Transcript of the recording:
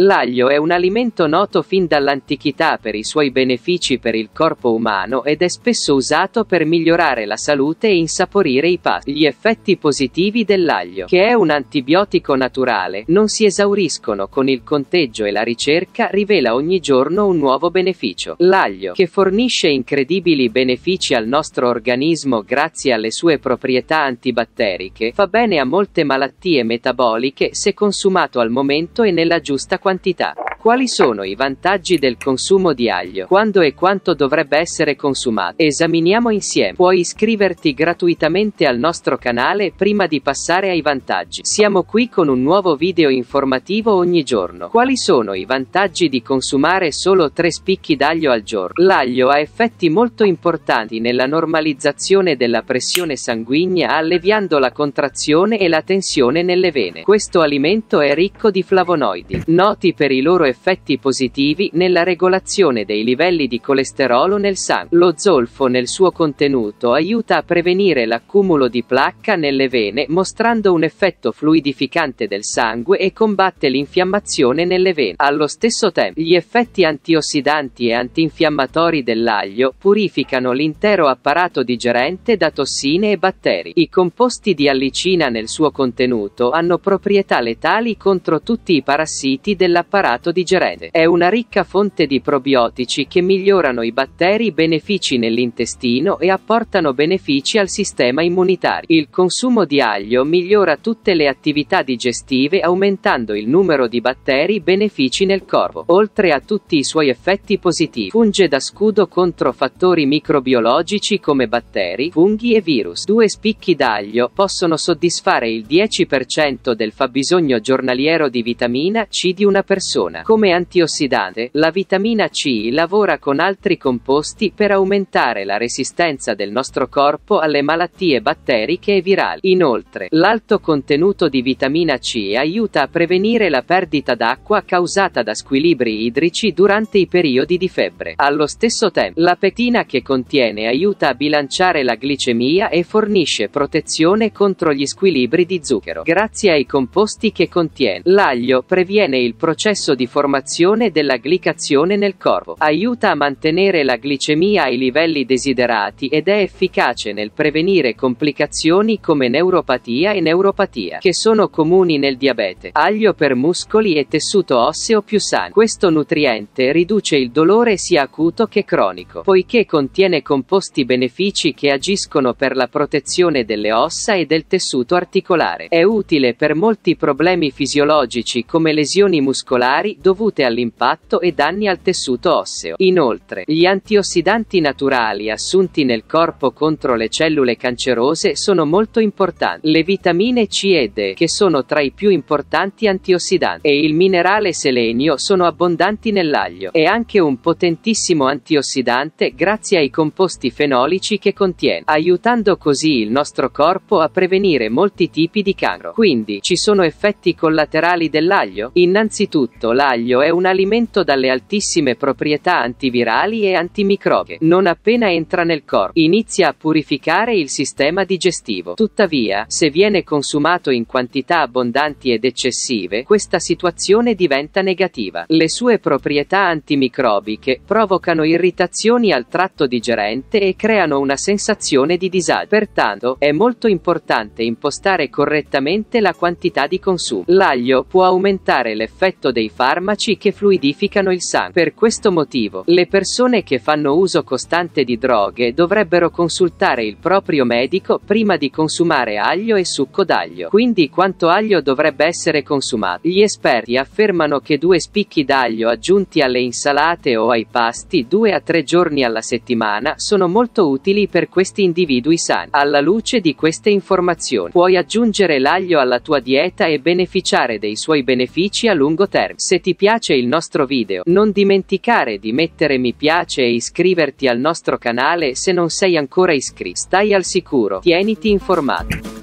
L'aglio è un alimento noto fin dall'antichità per i suoi benefici per il corpo umano ed è spesso usato per migliorare la salute e insaporire i pasti. Gli effetti positivi dell'aglio, che è un antibiotico naturale, non si esauriscono con il conteggio e la ricerca rivela ogni giorno un nuovo beneficio. L'aglio, che fornisce incredibili benefici al nostro organismo grazie alle sue proprietà antibatteriche, fa bene a molte malattie metaboliche se consumato al momento e nella giusta quantità quantità. Quali sono i vantaggi del consumo di aglio? Quando e quanto dovrebbe essere consumato? Esaminiamo insieme. Puoi iscriverti gratuitamente al nostro canale prima di passare ai vantaggi. Siamo qui con un nuovo video informativo ogni giorno. Quali sono i vantaggi di consumare solo 3 spicchi d'aglio al giorno? L'aglio ha effetti molto importanti nella normalizzazione della pressione sanguigna alleviando la contrazione e la tensione nelle vene. Questo alimento è ricco di flavonoidi, noti per i loro effetti effetti positivi nella regolazione dei livelli di colesterolo nel sangue. Lo zolfo nel suo contenuto aiuta a prevenire l'accumulo di placca nelle vene mostrando un effetto fluidificante del sangue e combatte l'infiammazione nelle vene. Allo stesso tempo, gli effetti antiossidanti e antinfiammatori dell'aglio purificano l'intero apparato digerente da tossine e batteri. I composti di allicina nel suo contenuto hanno proprietà letali contro tutti i parassiti dell'apparato digerente. È una ricca fonte di probiotici che migliorano i batteri benefici nell'intestino e apportano benefici al sistema immunitario. Il consumo di aglio migliora tutte le attività digestive aumentando il numero di batteri benefici nel corpo, oltre a tutti i suoi effetti positivi. Funge da scudo contro fattori microbiologici come batteri, funghi e virus. Due spicchi d'aglio possono soddisfare il 10% del fabbisogno giornaliero di vitamina C di una persona. Come antiossidante, la vitamina C lavora con altri composti per aumentare la resistenza del nostro corpo alle malattie batteriche e virali. Inoltre, l'alto contenuto di vitamina C aiuta a prevenire la perdita d'acqua causata da squilibri idrici durante i periodi di febbre. Allo stesso tempo, la petina che contiene aiuta a bilanciare la glicemia e fornisce protezione contro gli squilibri di zucchero. Grazie ai composti che contiene, l'aglio previene il processo di formazione della glicazione nel corpo. Aiuta a mantenere la glicemia ai livelli desiderati ed è efficace nel prevenire complicazioni come neuropatia e neuropatia, che sono comuni nel diabete. Aglio per muscoli e tessuto osseo più sano. Questo nutriente riduce il dolore sia acuto che cronico, poiché contiene composti benefici che agiscono per la protezione delle ossa e del tessuto articolare. È utile per molti problemi fisiologici come lesioni muscolari, dovute all'impatto e danni al tessuto osseo. Inoltre, gli antiossidanti naturali assunti nel corpo contro le cellule cancerose sono molto importanti. Le vitamine C e D, che sono tra i più importanti antiossidanti, e il minerale selenio sono abbondanti nell'aglio. È anche un potentissimo antiossidante grazie ai composti fenolici che contiene, aiutando così il nostro corpo a prevenire molti tipi di cancro. Quindi, ci sono effetti collaterali dell'aglio? Innanzitutto, l'aglio l'aglio è un alimento dalle altissime proprietà antivirali e antimicrobiche. Non appena entra nel corpo, inizia a purificare il sistema digestivo. Tuttavia, se viene consumato in quantità abbondanti ed eccessive, questa situazione diventa negativa. Le sue proprietà antimicrobiche provocano irritazioni al tratto digerente e creano una sensazione di disagio. Pertanto, è molto importante impostare correttamente la quantità di consumo. L'aglio può aumentare l'effetto dei farmaci farmaci che fluidificano il sangue. Per questo motivo, le persone che fanno uso costante di droghe dovrebbero consultare il proprio medico prima di consumare aglio e succo d'aglio. Quindi quanto aglio dovrebbe essere consumato? Gli esperti affermano che due spicchi d'aglio aggiunti alle insalate o ai pasti due a tre giorni alla settimana sono molto utili per questi individui sani. Alla luce di queste informazioni, puoi aggiungere l'aglio alla tua dieta e beneficiare dei suoi benefici a lungo termine. Se ti piace il nostro video, non dimenticare di mettere mi piace e iscriverti al nostro canale se non sei ancora iscritto. Stai al sicuro, tieniti informato.